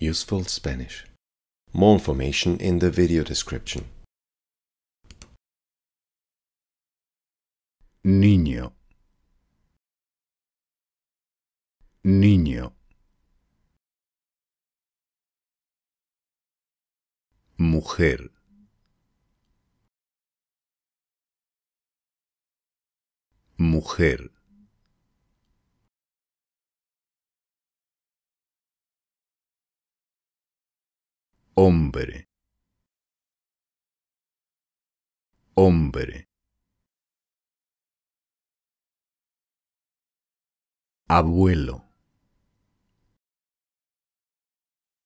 useful Spanish. More information in the video description. Niño. Niño. Mujer. Mujer. hombre, hombre. Abuelo,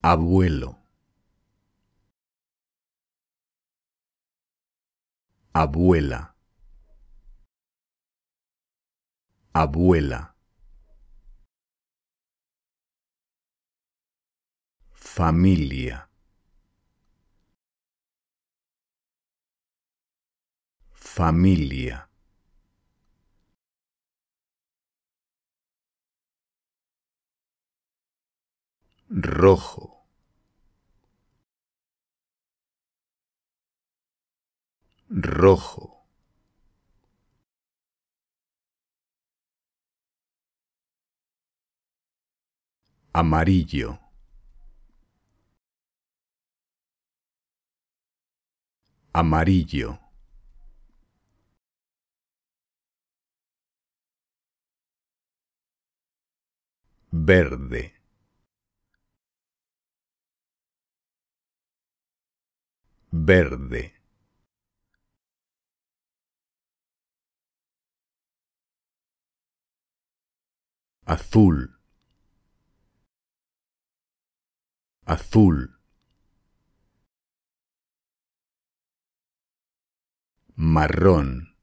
abuelo. Abuela, abuela. familia. familia. Rojo. Rojo. Amarillo. Amarillo. verde. Verde. Azul. Azul. Marrón.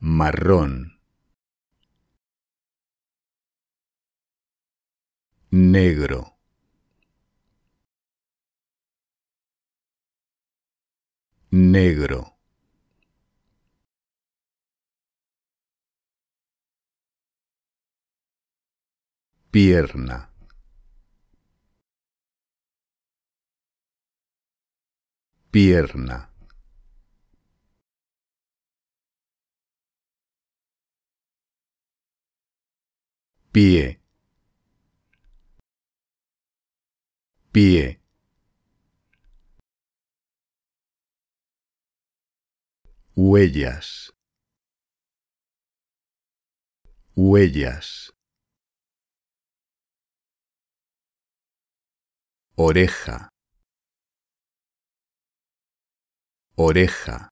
Marrón. negro. Negro. Pierna. Pierna. Pie. pie. Huellas. Huellas. Oreja. Oreja.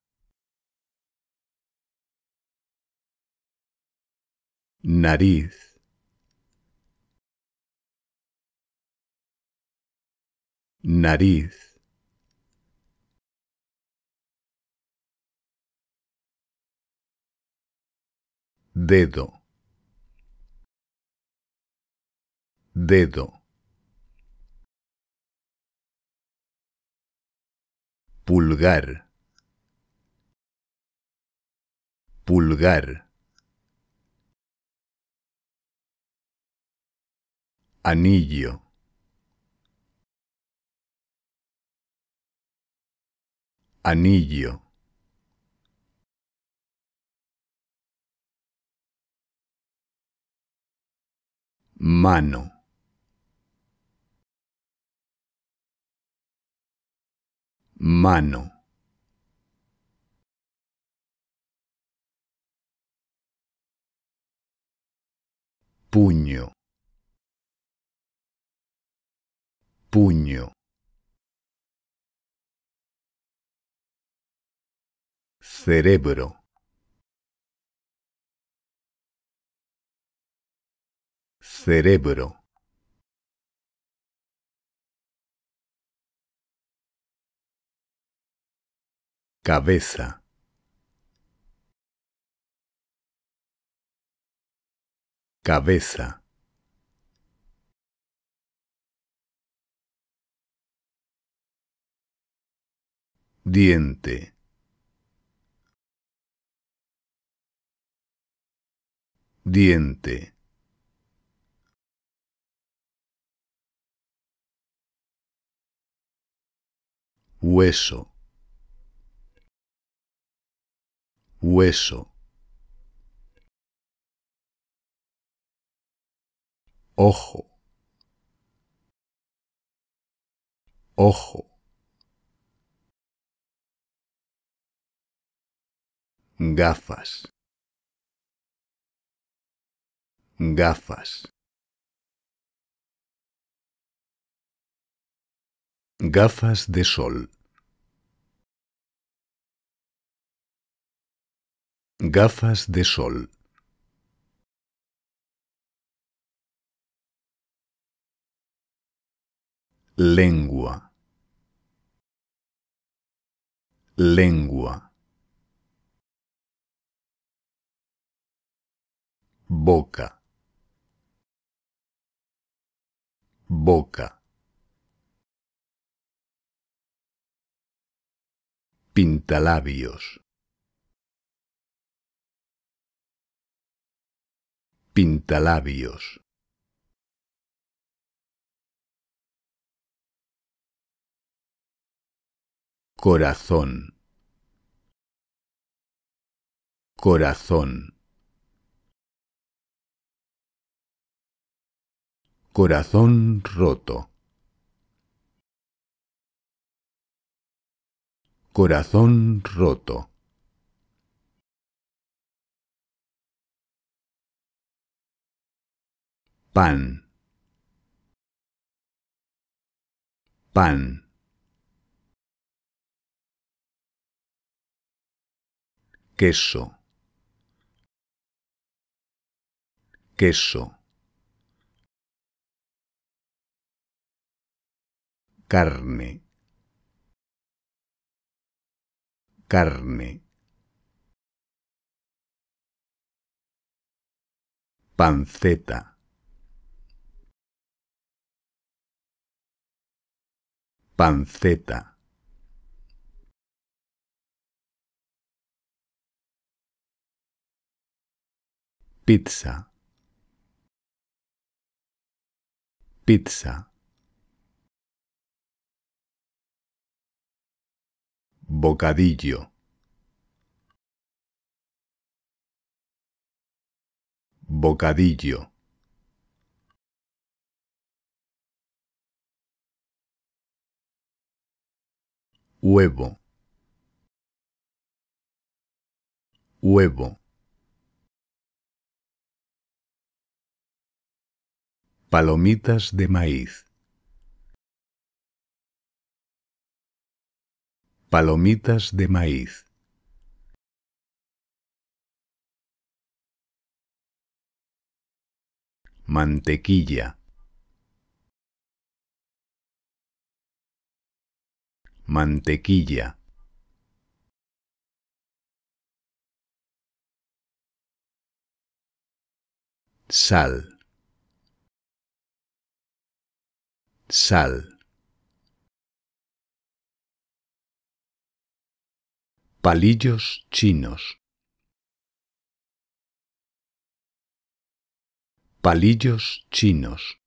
Nariz. nariz dedo dedo pulgar pulgar anillo anillo mano mano puño puño cerebro cerebro cabeza cabeza diente diente. Hueso. Hueso. Ojo. Ojo. gafas Gafas. Gafas de sol. Gafas de sol. Lengua. Lengua. Boca. boca. Pintalabios. Pintalabios. Corazón. Corazón. Corazón roto. Corazón roto. Pan. Pan. Queso. Queso. carne, carne, panceta, panceta. Pizza. Pizza. Bocadillo. Bocadillo. Huevo. Huevo. Palomitas de maíz. Palomitas de maíz. Mantequilla. Mantequilla. Sal. Sal. Palillos chinos. Palillos chinos.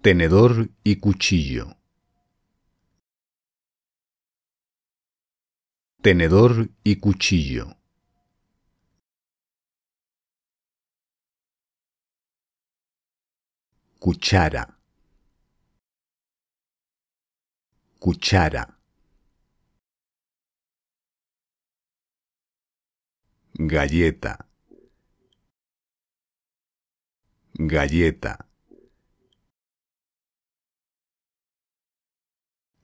Tenedor y cuchillo. Tenedor y cuchillo. Cuchara. cuchara. Galleta. Galleta.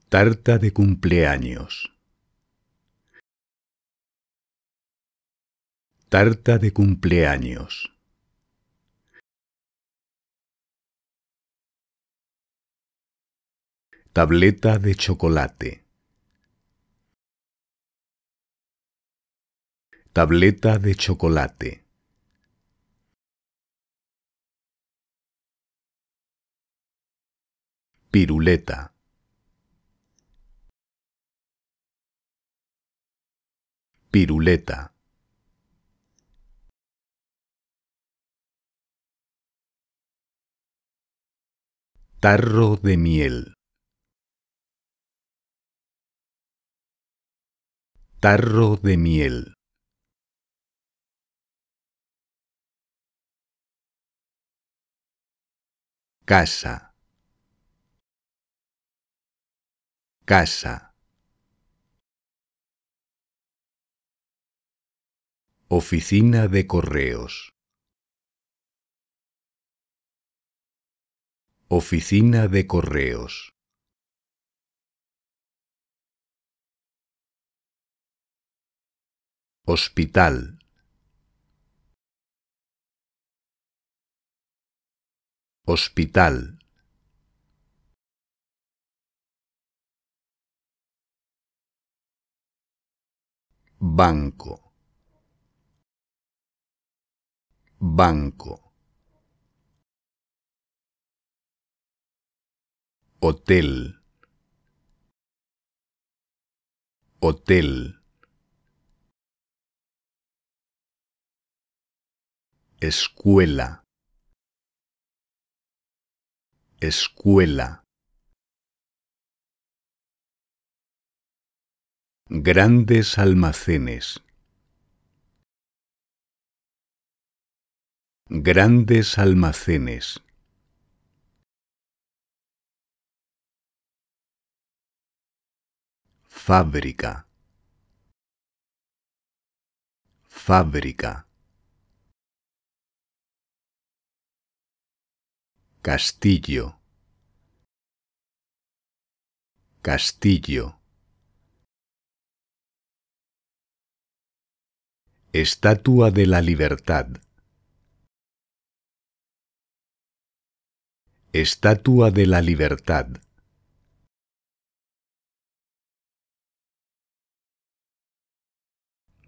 Tarta de cumpleaños. Tarta de cumpleaños. Tableta de chocolate. Tableta de chocolate. Piruleta. Piruleta. Tarro de miel. tarro de miel. Casa. Casa. Oficina de Correos. Oficina de Correos. Hospital Hospital Banco Banco Hotel Hotel escuela, escuela. Grandes almacenes. Grandes almacenes. Fábrica. Fábrica. Castillo. Castillo. Estatua de la Libertad. Estatua de la Libertad.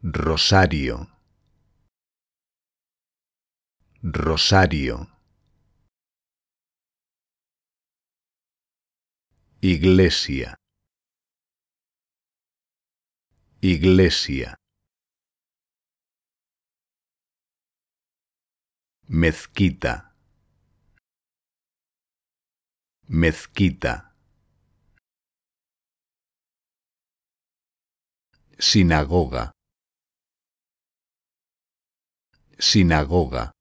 Rosario. Rosario. Iglesia. Iglesia. Mezquita. Mezquita. Sinagoga. Sinagoga.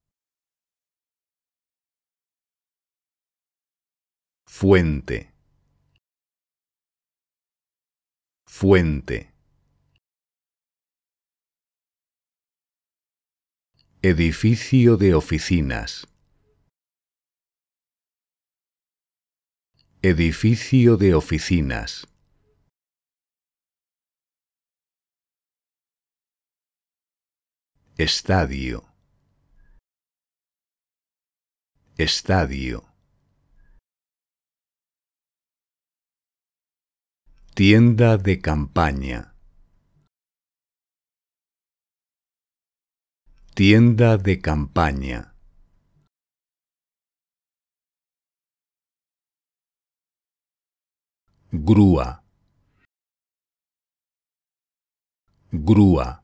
Fuente. fuente. Edificio de oficinas. Edificio de oficinas. Estadio. Estadio. Tienda de campaña. Tienda de campaña. Grúa. Grúa.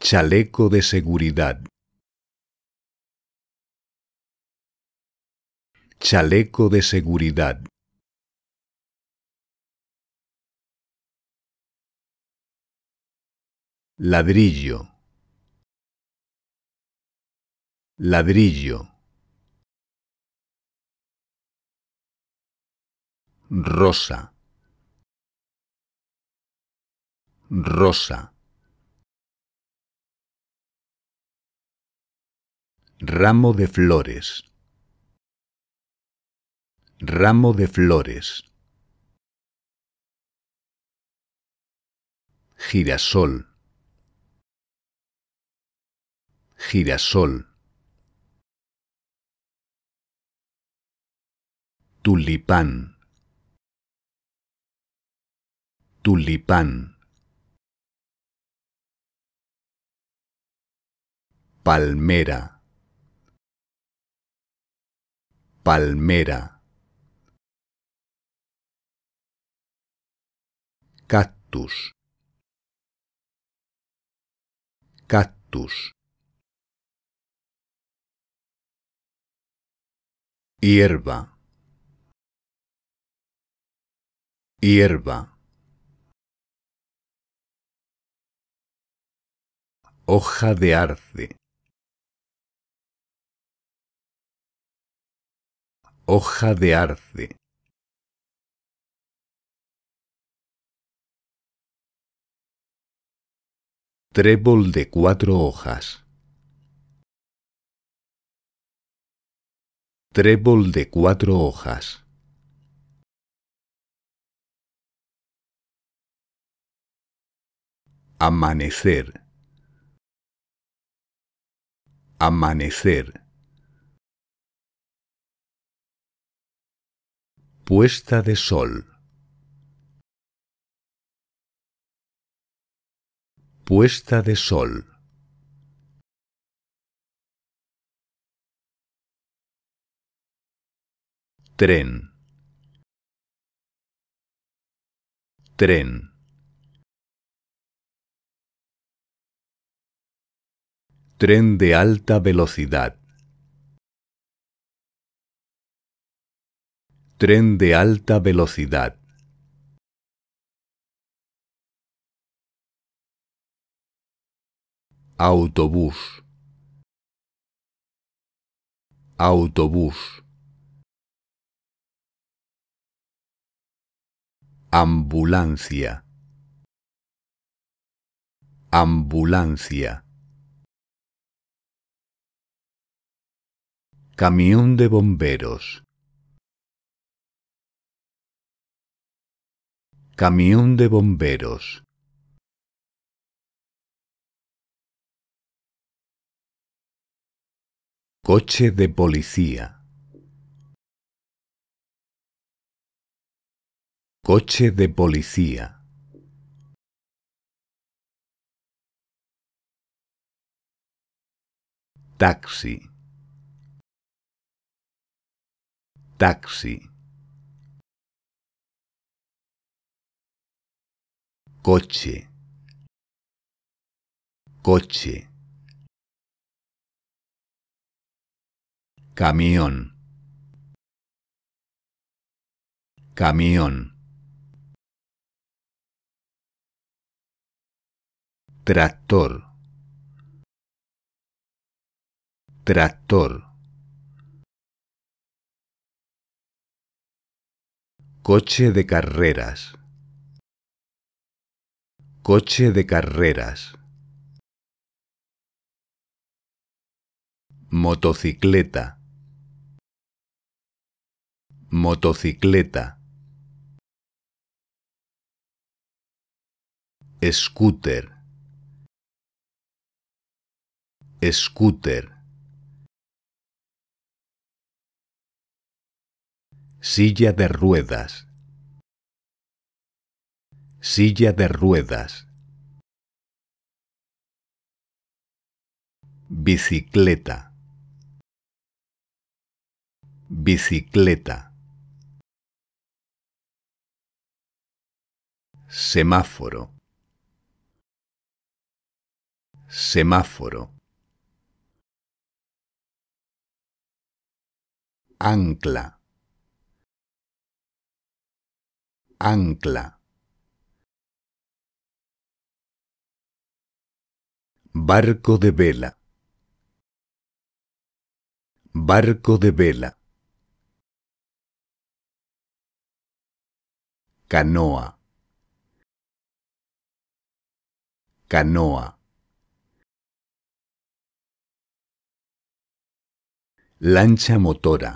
Chaleco de seguridad. Chaleco de seguridad. Ladrillo. Ladrillo. Rosa. Rosa. Ramo de flores. Ramo de flores. Girasol. Girasol. Tulipán. Tulipán. Palmera. Palmera. cactus hierba hierba hoja de arce hoja de arce Trébol de cuatro hojas. Trébol de cuatro hojas. Amanecer. Amanecer. Puesta de sol. Puesta de sol. Tren. Tren. Tren de alta velocidad. Tren de alta velocidad. autobús autobús ambulancia ambulancia camión de bomberos camión de bomberos Coche de policía. Coche de policía. Taxi. Taxi. Coche. Coche. camión, camión. Tractor, tractor. Coche de carreras. Coche de carreras. Motocicleta. Motocicleta. Scooter. Scooter. Silla de ruedas. Silla de ruedas. Bicicleta. Bicicleta. semáforo, semáforo, ancla, ancla, barco de vela, barco de vela, canoa, canoa. Lancha motora.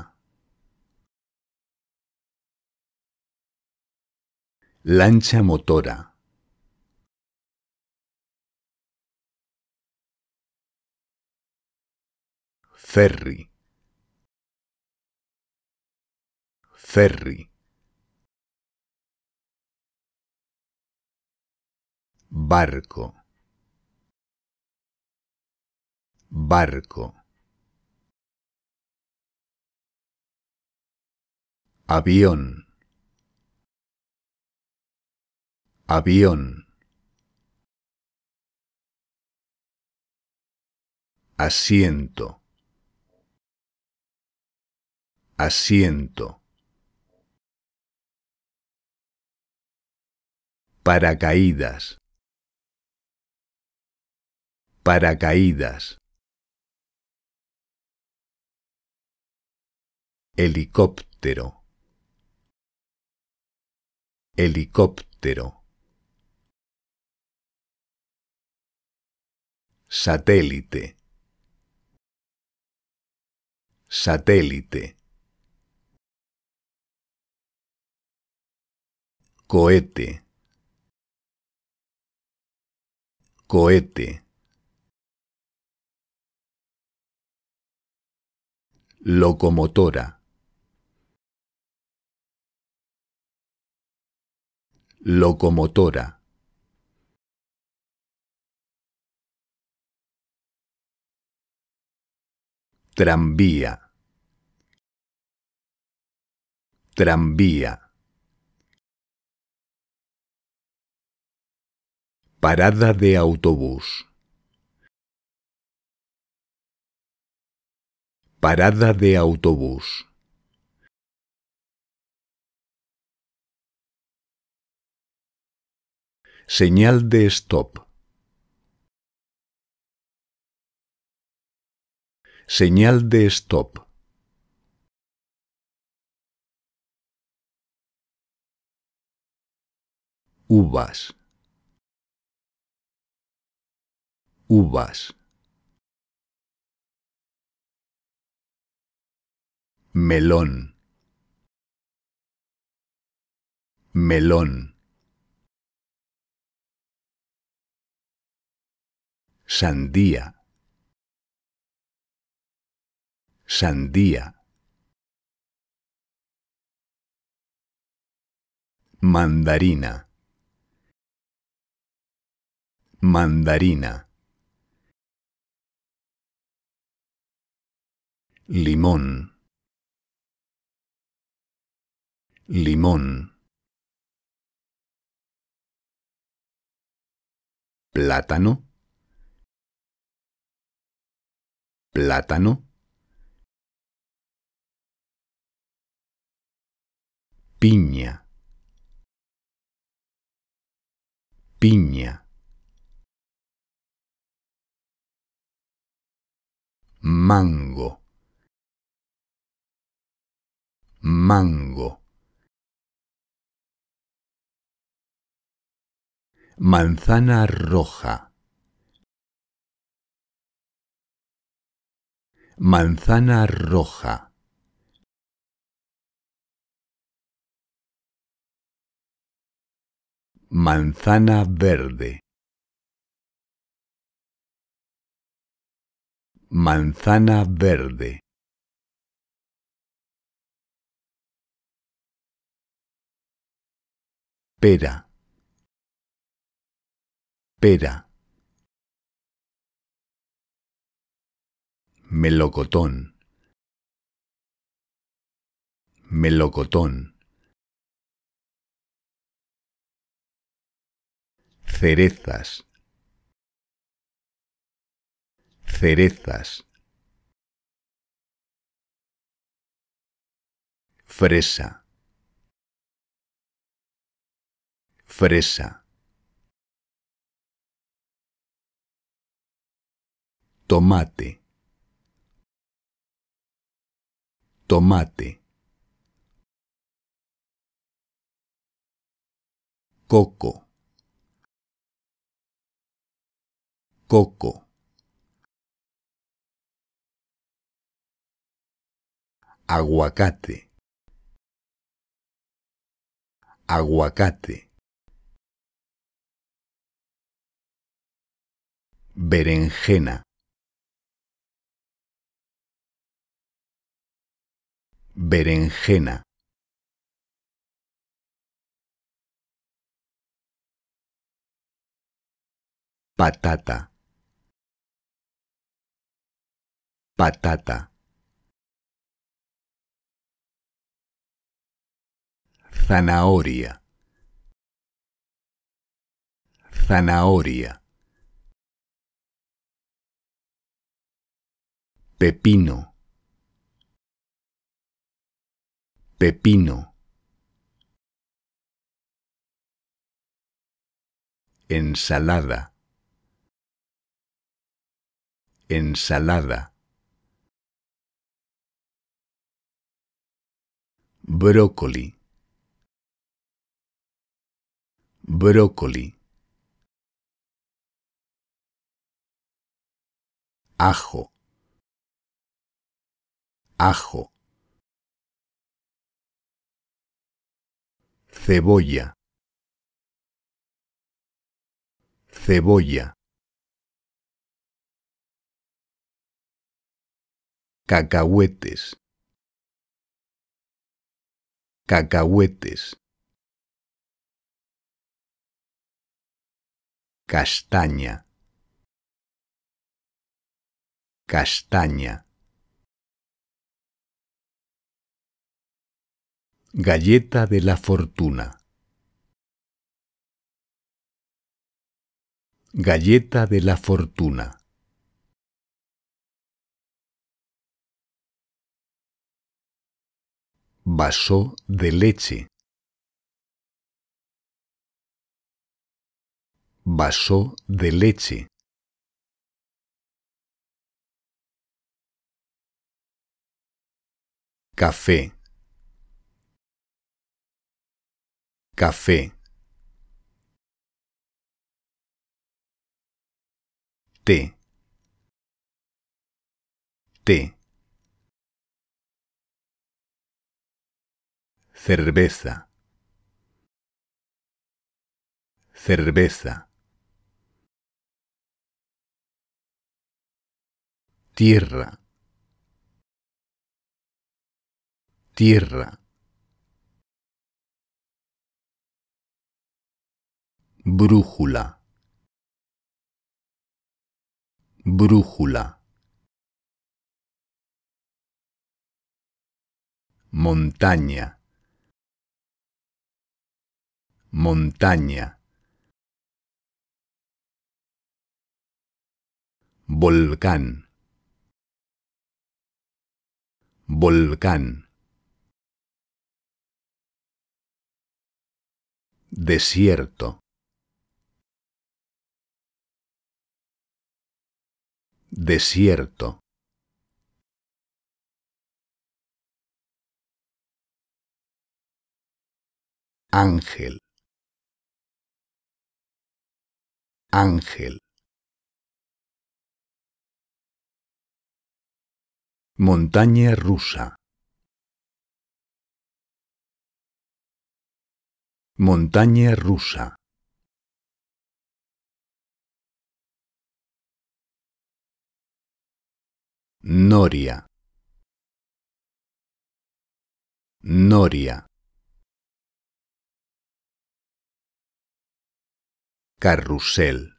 Lancha motora. Ferry. Ferry. Barco barco. Avión. Avión. Asiento. Asiento. Paracaídas. Paracaídas. helicóptero helicóptero satélite satélite cohete cohete locomotora Locomotora. Tranvía. Tranvía. Parada de autobús. Parada de autobús. Señal de stop. Señal de stop. Uvas. Uvas. Melón. Melón. sandía, sandía, mandarina, mandarina, limón, limón. plátano plátano, piña, piña, mango, mango, manzana roja, Manzana roja. Manzana verde. Manzana verde. Pera. Pera. melocotón, melocotón, cerezas, cerezas, fresa, fresa. tomate tomate, coco, coco, aguacate, aguacate, berenjena, berenjena patata patata zanahoria zanahoria pepino Pepino. Ensalada. Ensalada. Brócoli. Brócoli. Ajo. Ajo. cebolla, cebolla, cacahuetes, cacahuetes, castaña, castaña. Galleta de la Fortuna. Galleta de la Fortuna. Vaso de leche. Vaso de leche. Café. café, té, té, cerveza, cerveza, tierra, tierra brújula, brújula, montaña, montaña, volcán, volcán. desierto, desierto. Ángel. Ángel. Montaña rusa. Montaña rusa. Noria. Noria. Carrusel.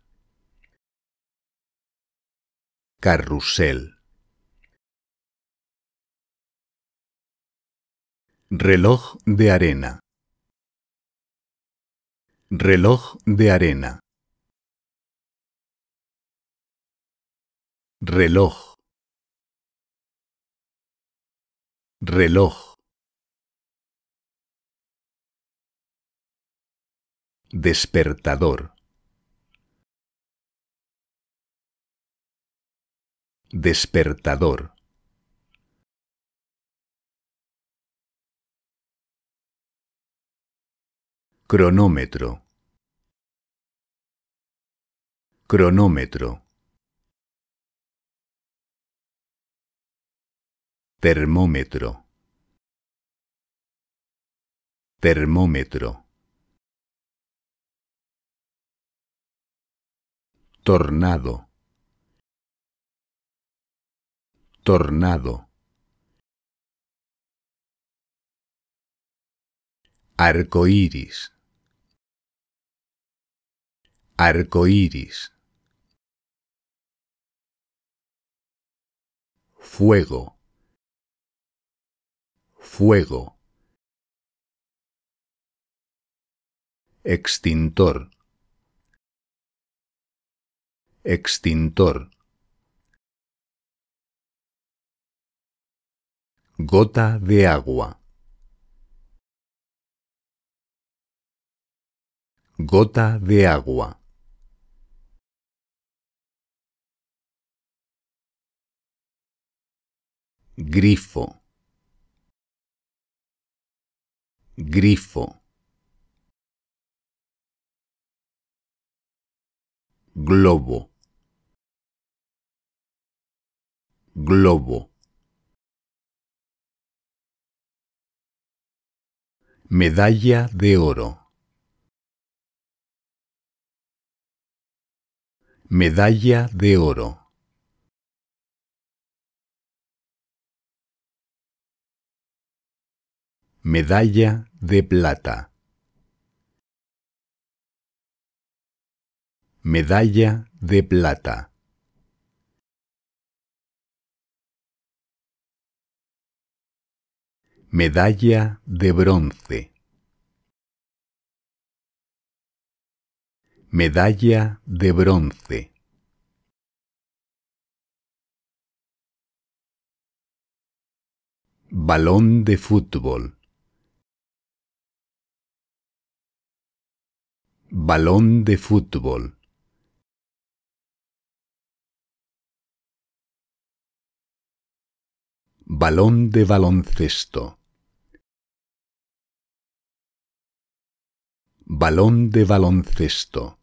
Carrusel. Reloj de arena. Reloj de arena. Reloj. Reloj. Despertador. Despertador. Cronómetro. Cronómetro. Termómetro. Termómetro. Tornado. Tornado. Arcoíris Arcoíris Fuego fuego. Extintor. Extintor. Gota de agua. Gota de agua. Grifo. grifo, globo, globo. Medalla de oro. Medalla de oro. Medalla de plata. Medalla de plata. Medalla de bronce. Medalla de bronce. Balón de fútbol. Balón de fútbol. Balón de baloncesto. Balón de baloncesto.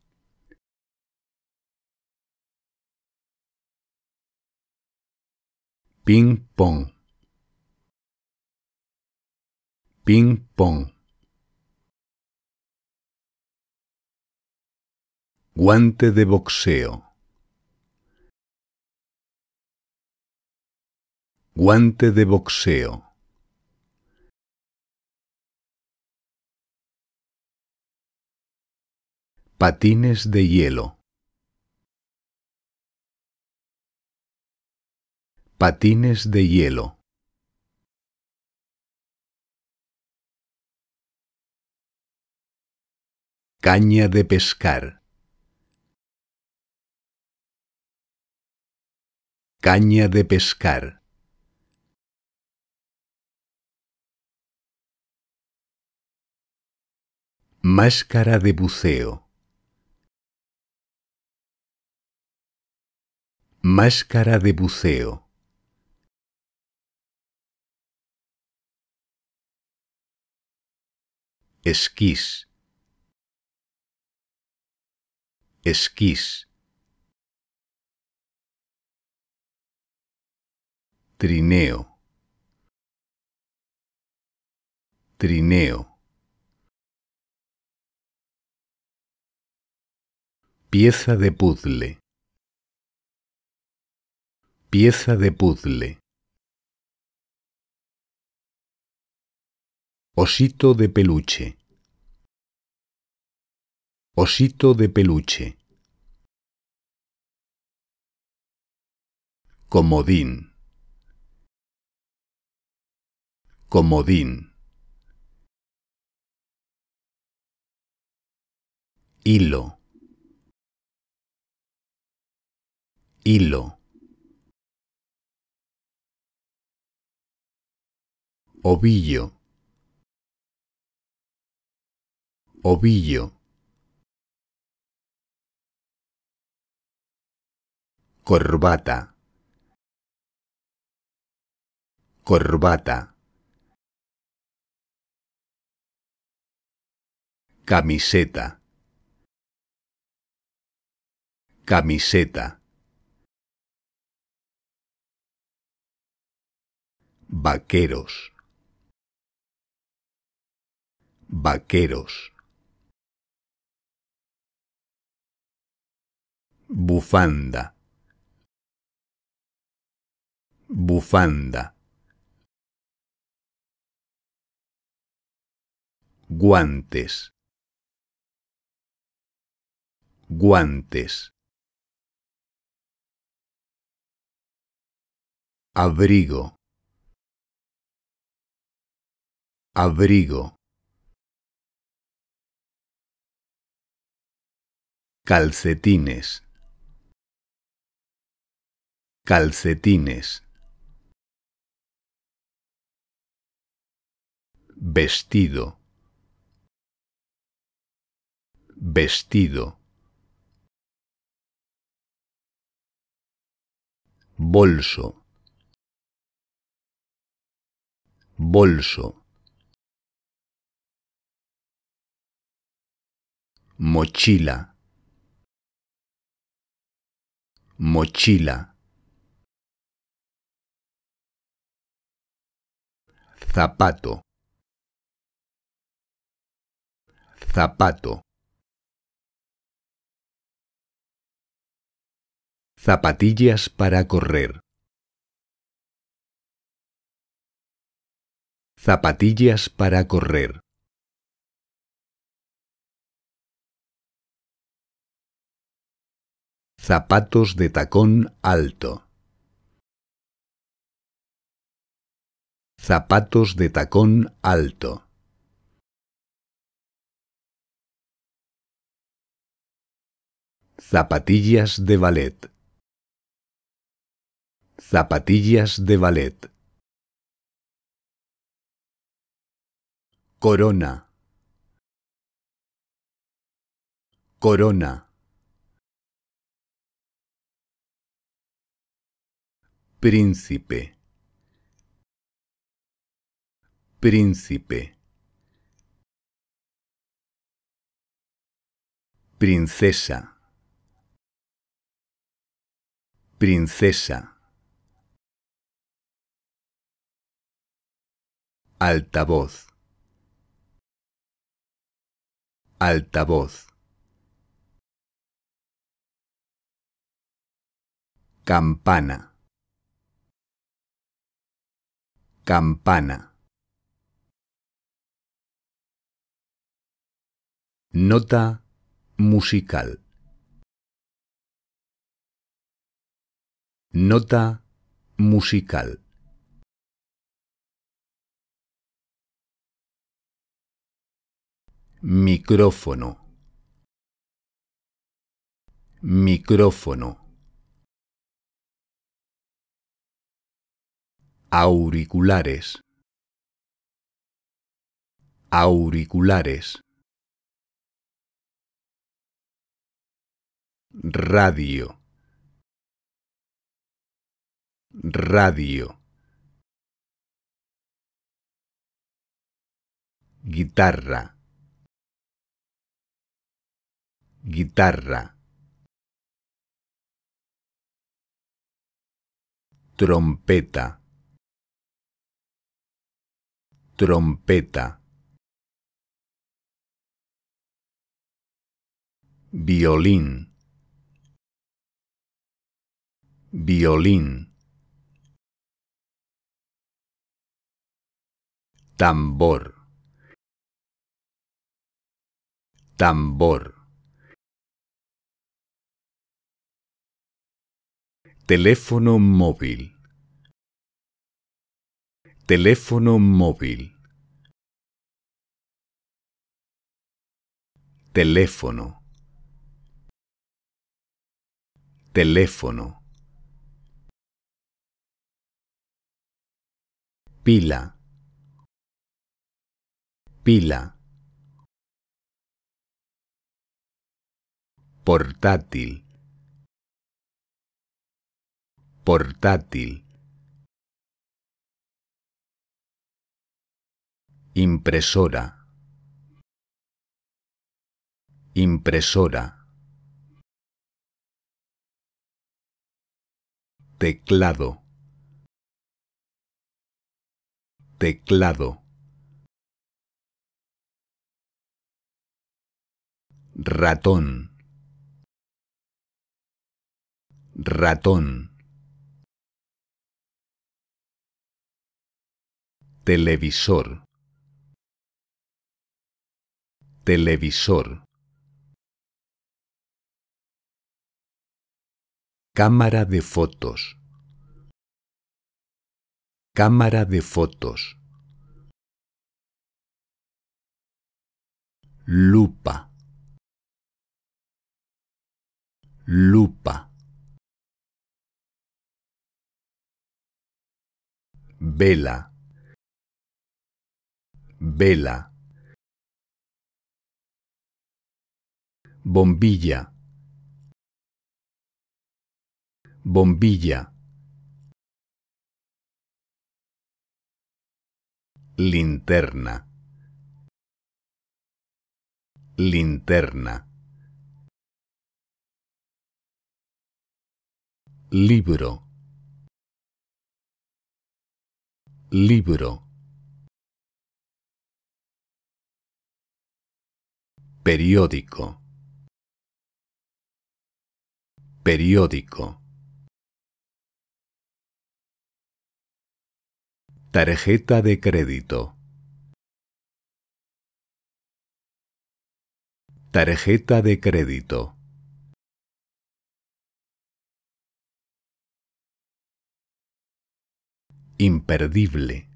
Ping pong. Ping pong. Guante de boxeo. Guante de boxeo. Patines de hielo. Patines de hielo. Caña de pescar. Caña de pescar. Máscara de buceo. Máscara de buceo. Esquís. Esquís. Trineo. Trineo. Pieza de puzle. Pieza de puzle. Osito de peluche. Osito de peluche. Comodín. comodín. Hilo. Hilo. Ovillo. Ovillo. Corbata. Corbata. camiseta, camiseta, vaqueros, vaqueros, bufanda, bufanda. guantes, guantes, abrigo, abrigo, calcetines, calcetines, vestido, vestido. bolso, bolso, mochila, mochila, zapato, zapato. Zapatillas para correr. Zapatillas para correr. Zapatos de tacón alto. Zapatos de tacón alto. Zapatillas de ballet. Zapatillas de ballet. Corona. Corona. Príncipe. Príncipe. Princesa. Princesa. altavoz altavoz campana campana nota musical nota musical micrófono micrófono auriculares auriculares radio radio guitarra guitarra, trompeta, trompeta, violín, violín, tambor, tambor. Teléfono móvil. Teléfono móvil. Teléfono. Teléfono. Pila. Pila. Portátil portátil, impresora, impresora, teclado, teclado, ratón, ratón televisor televisor cámara de fotos cámara de fotos lupa lupa vela vela, bombilla, bombilla, linterna, linterna, libro, libro, periódico periódico tarjeta de crédito tarjeta de crédito imperdible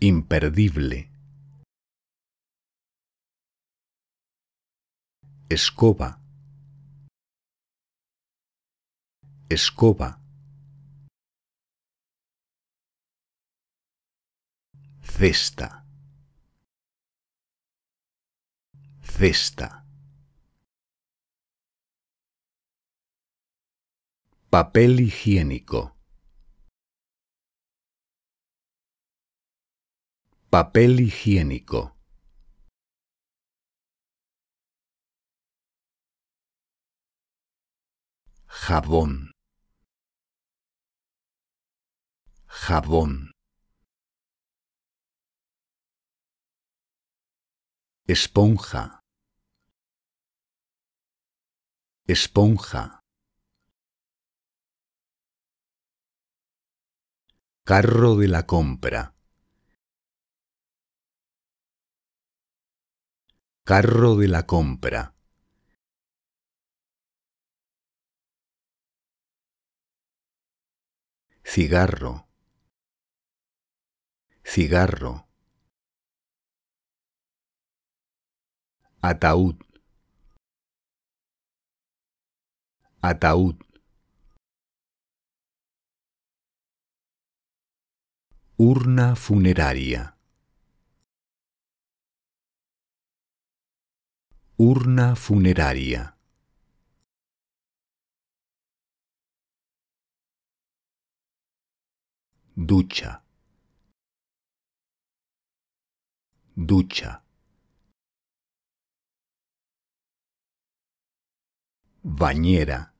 imperdible escoba, escoba, cesta, cesta, papel higiénico. Papel higiénico. jabón, jabón. Esponja, esponja. Carro de la compra. Carro de la compra. cigarro, cigarro, ataúd, ataúd, urna funeraria, urna funeraria. ducha, ducha, bañera,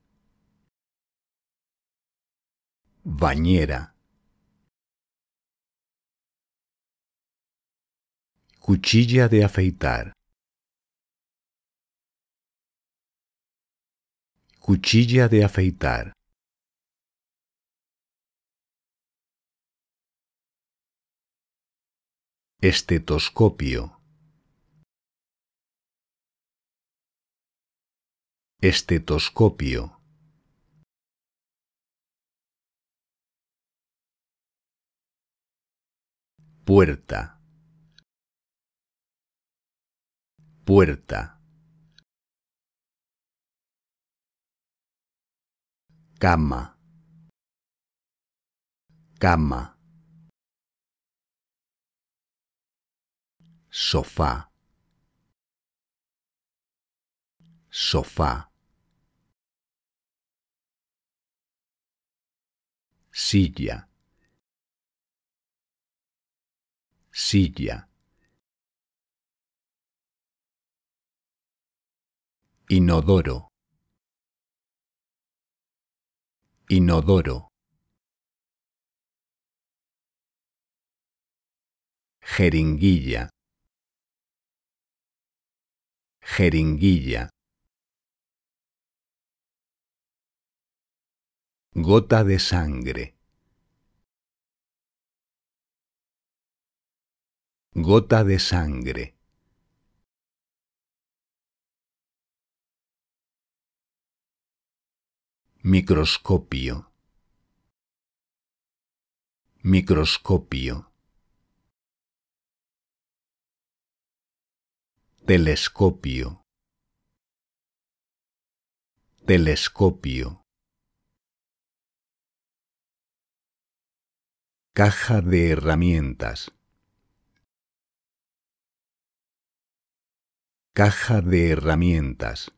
bañera, cuchilla de afeitar, cuchilla de afeitar. Estetoscopio. Estetoscopio. Puerta. Puerta. Cama. Cama. sofá, sofá, silla, silla, inodoro, inodoro. jeringuilla, jeringuilla. Gota de sangre. Gota de sangre. Microscopio. Microscopio. telescopio telescopio caja de herramientas caja de herramientas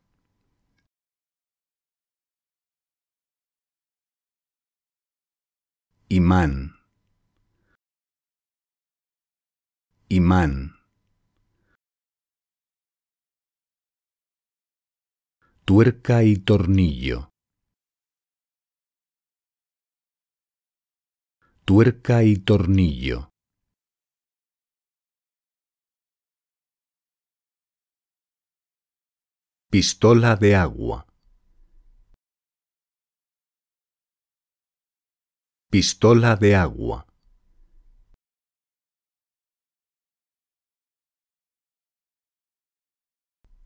imán imán tuerca y tornillo. Tuerca y tornillo. Pistola de agua. Pistola de agua.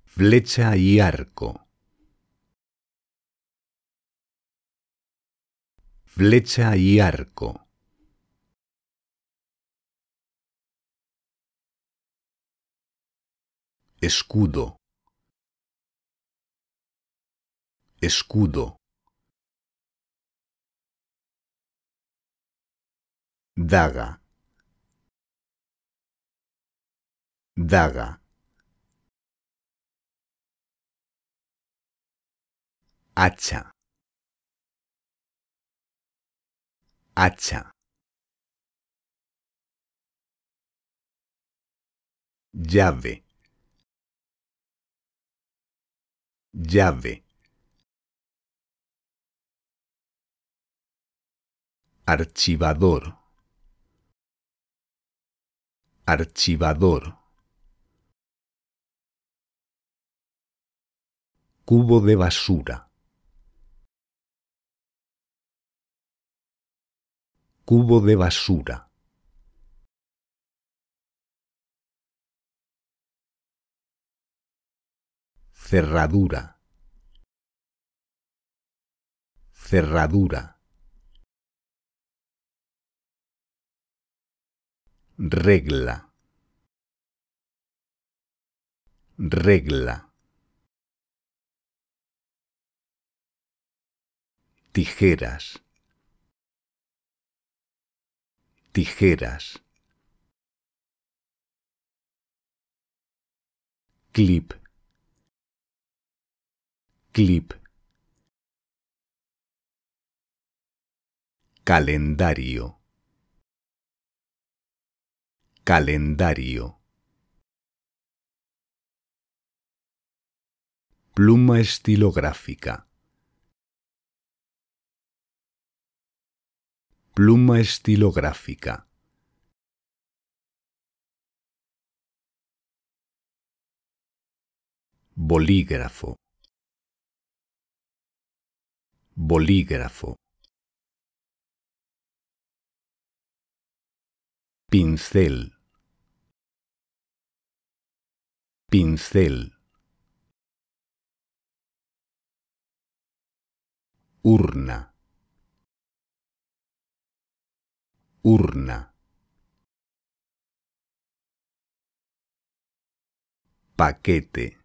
Flecha y arco. flecha y arco. Escudo. Escudo. Daga. Daga. Hacha. hacha. Llave. Llave. Archivador. Archivador. Cubo de basura. cubo de basura. Cerradura. Cerradura. Regla. Regla. Tijeras. tijeras. Clip. Clip. Calendario. Calendario. Pluma estilográfica. Pluma estilográfica. Bolígrafo. Bolígrafo. Pincel. Pincel. Urna. Urna. Paquete.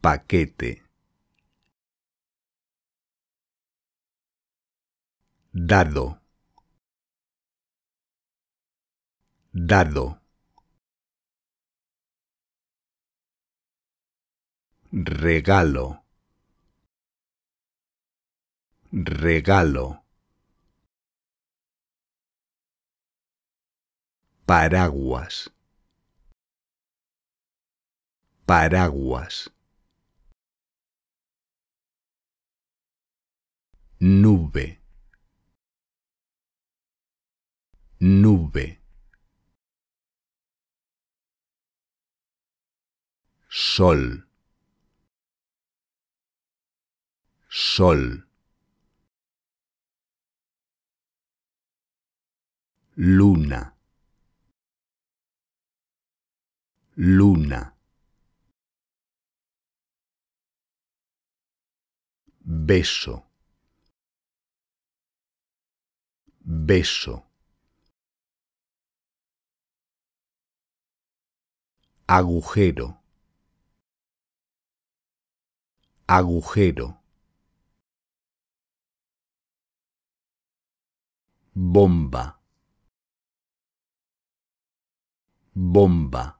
Paquete. Dado. Dado. Regalo. Regalo. paraguas, paraguas, nube, nube, sol, sol. luna luna. Beso. Beso. Agujero. Agujero. Bomba. Bomba.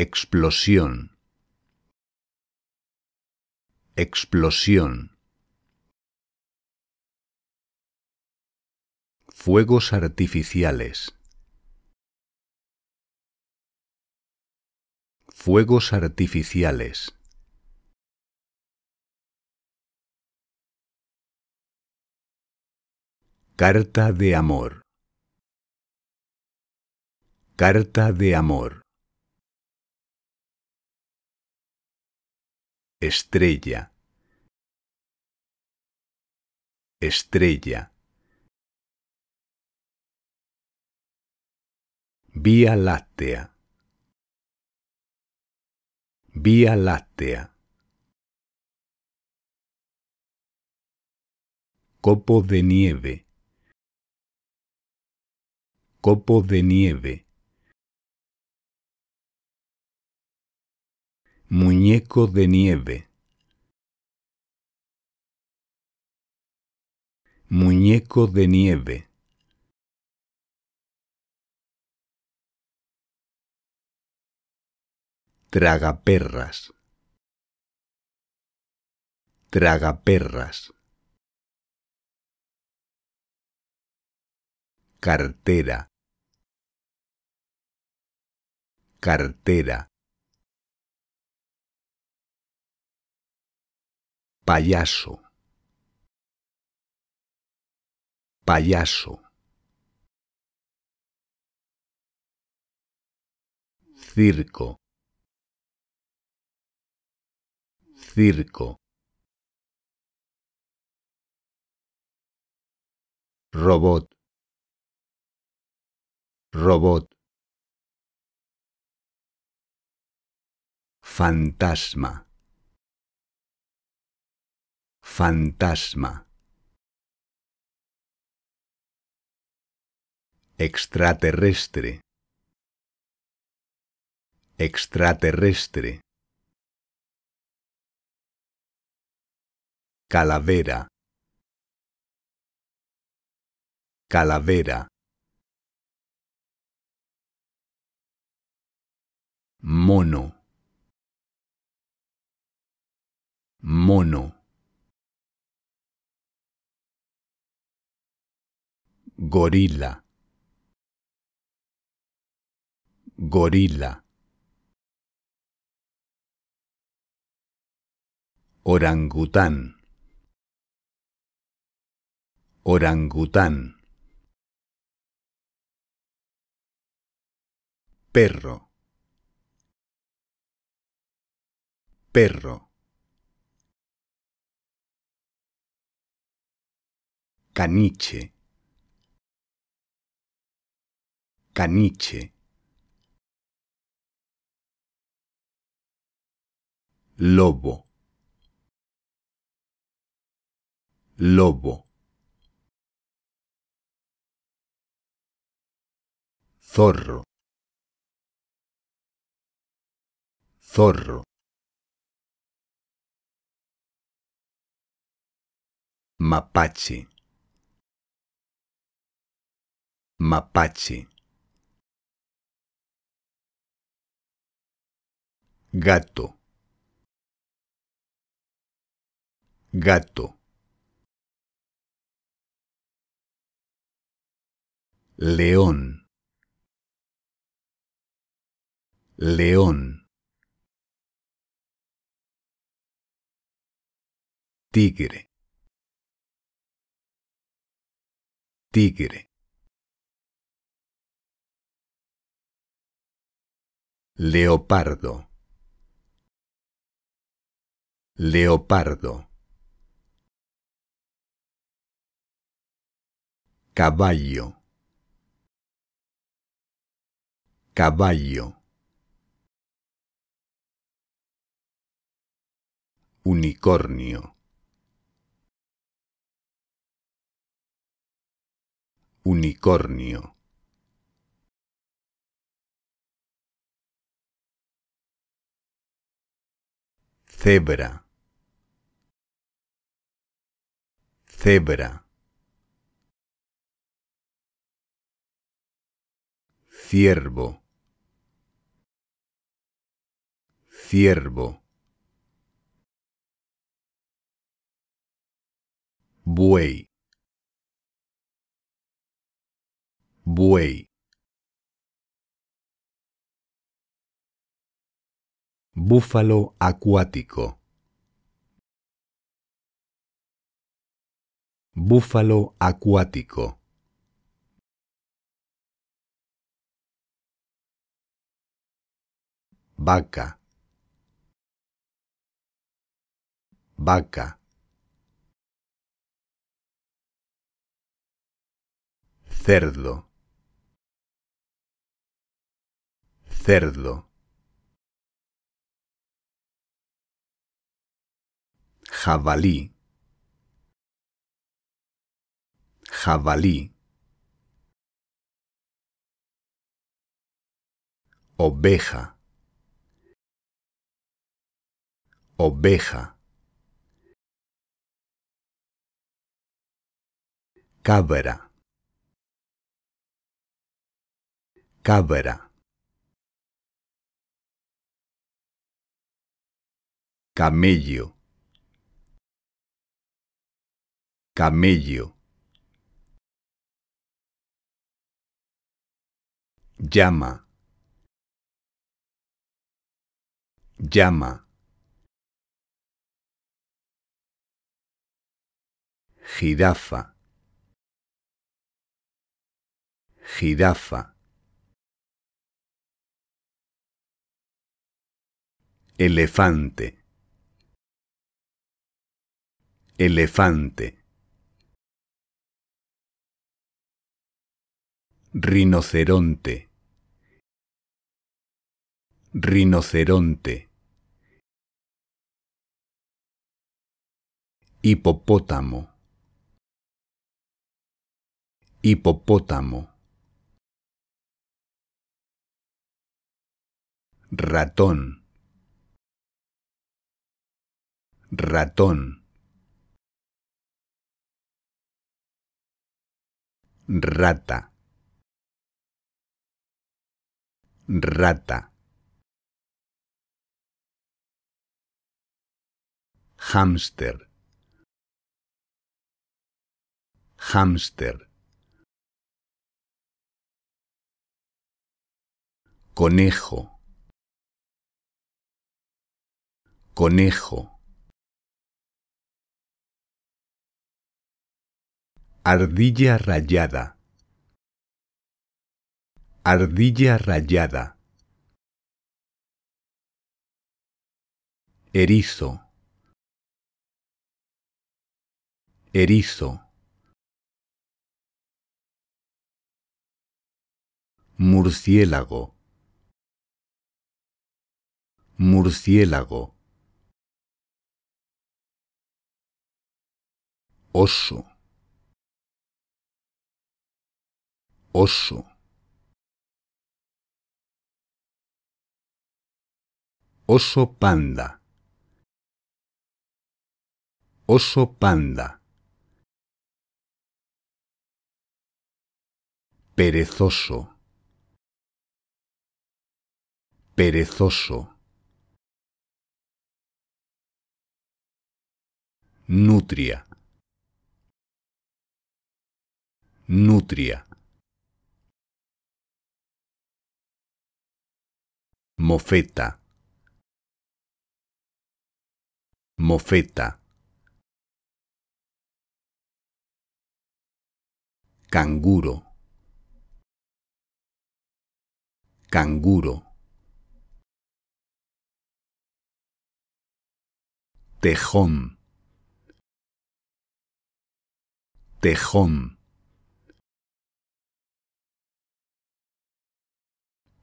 explosión, explosión. Fuegos artificiales. Fuegos artificiales. Carta de amor. Carta de amor. estrella, estrella. Vía láctea, vía láctea. Copo de nieve, copo de nieve. Muñeco de nieve. Muñeco de nieve. Tragaperras. Tragaperras. Cartera. Cartera. payaso, payaso, circo, circo, robot, robot, fantasma, fantasma, extraterrestre, extraterrestre, calavera, calavera, mono, mono. gorila gorila orangután orangután perro perro caniche caniche. Lobo. Lobo. Zorro. Zorro. Mapache. Mapache. gato gato león león tigre tigre leopardo leopardo, caballo, caballo, unicornio, unicornio. Cebra. cebra, ciervo, ciervo, buey, buey, búfalo acuático. Búfalo acuático. Vaca. Vaca. Cerdo. Cerdo. Jabalí. jabalí, oveja, oveja, cabra, cabra, camello, camello. llama, llama. girafa girafa Elefante, elefante. Rinoceronte, rinoceronte, hipopótamo, hipopótamo, ratón, ratón, rata, rata. Hámster. Hámster. Conejo. Conejo. Ardilla rayada. Ardilla rayada. Erizo. Erizo. Murciélago. Murciélago. Oso. Oso. Oso panda. Oso panda. perezoso, perezoso, nutria, nutria, mofeta, mofeta. Canguro. Canguro. Tejón. Tejón.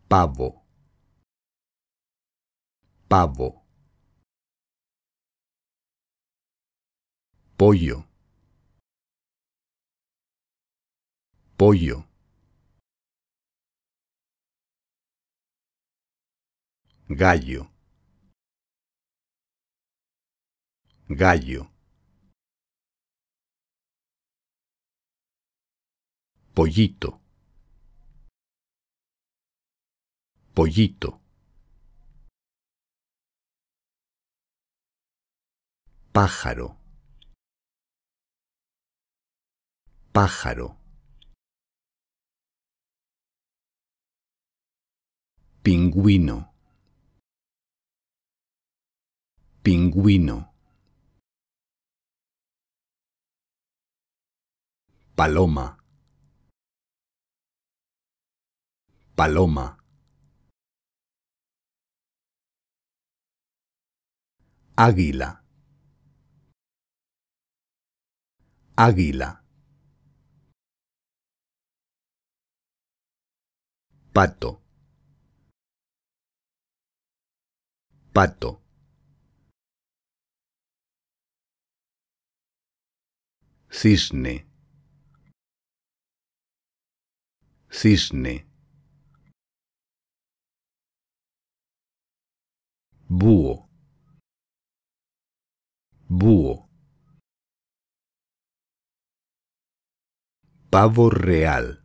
Pavo. Pavo. Pollo. Pollo. gallo gallo pollito pollito pájaro pájaro pingüino Pingüino. Paloma. Paloma. Águila. Águila. Pato. Pato. cisne, cisne, Búo búho, pavo real,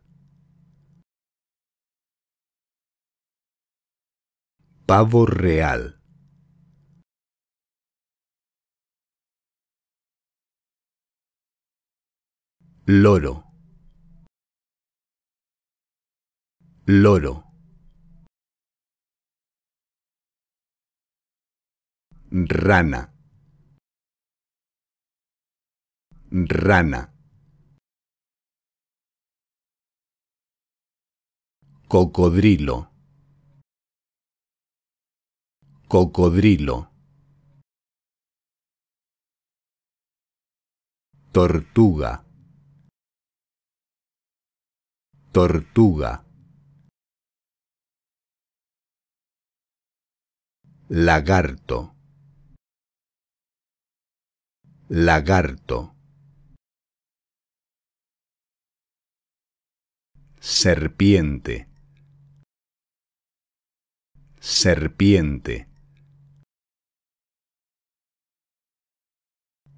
pavo real. Loro. Loro. Rana. Rana. Cocodrilo. Cocodrilo. Tortuga. Tortuga. Lagarto. Lagarto. Serpiente. Serpiente.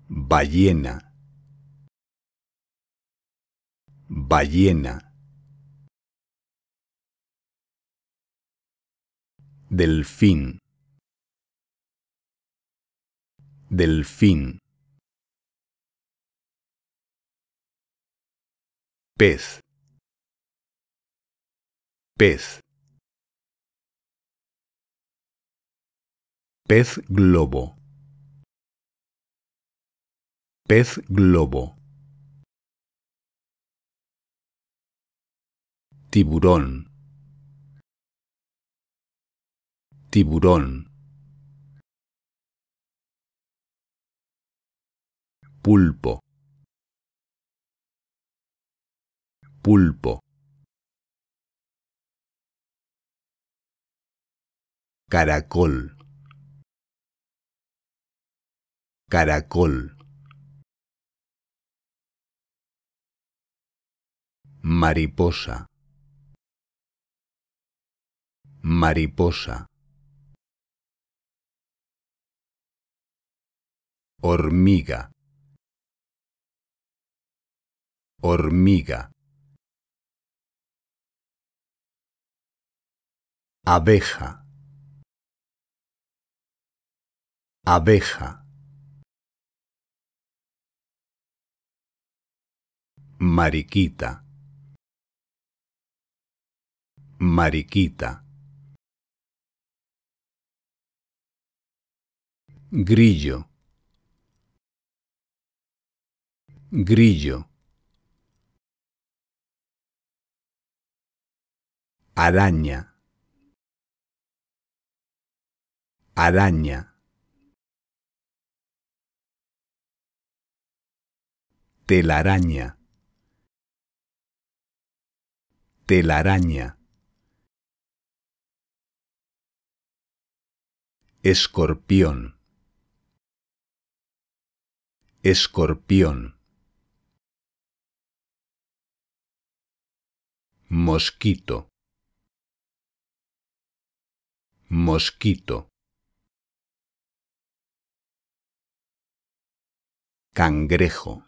Ballena. Ballena. Del Delfín. fin Pez. Pez. Pez globo. Pez globo. Tiburón. Tiburón. Pulpo. Pulpo. Caracol. Caracol. Mariposa. Mariposa. hormiga, hormiga, abeja, abeja, mariquita, mariquita, grillo, Grillo. Araña. Araña. Telaraña. Telaraña. Escorpión. Escorpión. mosquito mosquito cangrejo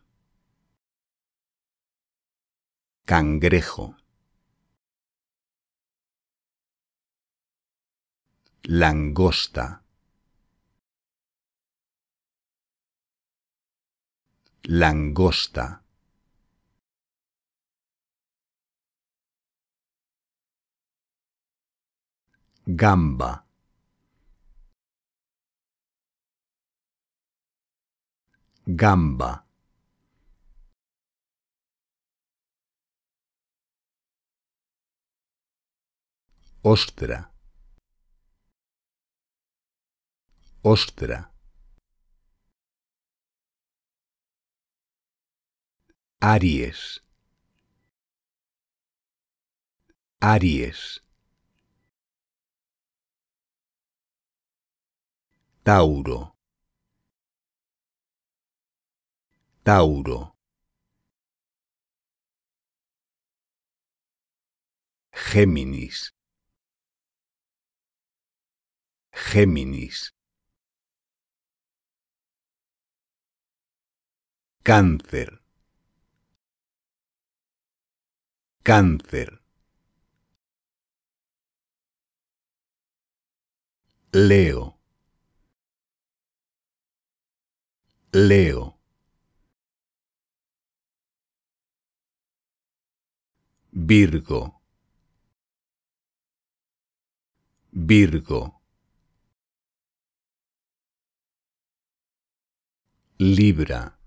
cangrejo langosta langosta Gamba. Gamba. Ostra. Ostra. Aries. Aries. Tauro. Tauro. Géminis. Géminis. Cáncer. Cáncer. Leo. Leo. Virgo. Virgo. Libra.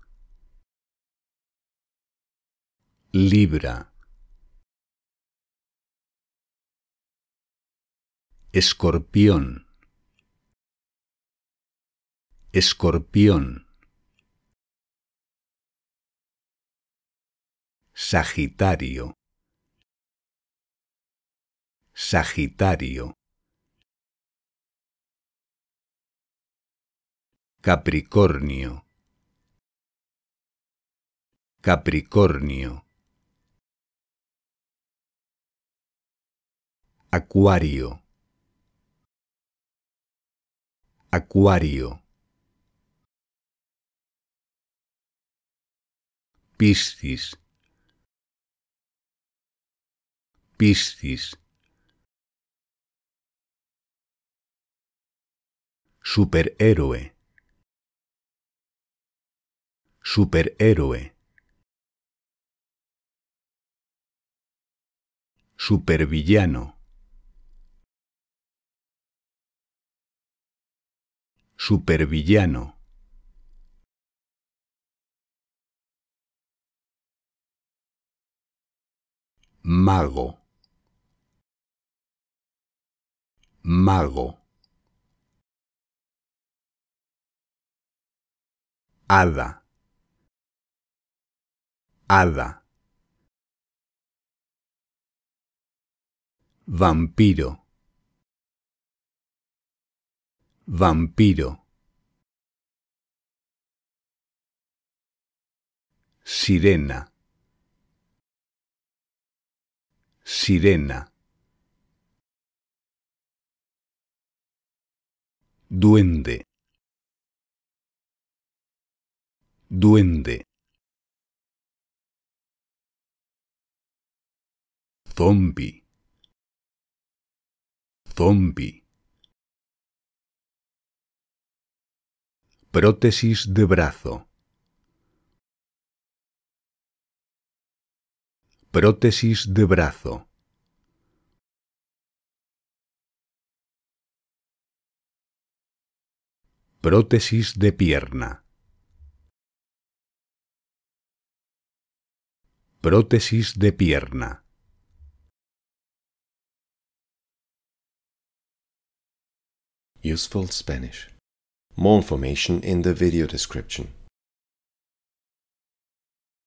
Libra. Escorpión. Escorpión. Sagitario. Sagitario. Capricornio. Capricornio. Acuario. Acuario. Piscis. Piscis. Superhéroe. Superhéroe. Supervillano. Supervillano. Mago. mago, Ada. Ada. vampiro, vampiro, sirena, sirena. Duende. Duende. zombi zombi Prótesis de brazo. Prótesis de brazo. Prótesis de pierna. Prótesis de pierna. Useful Spanish. More information in the video description.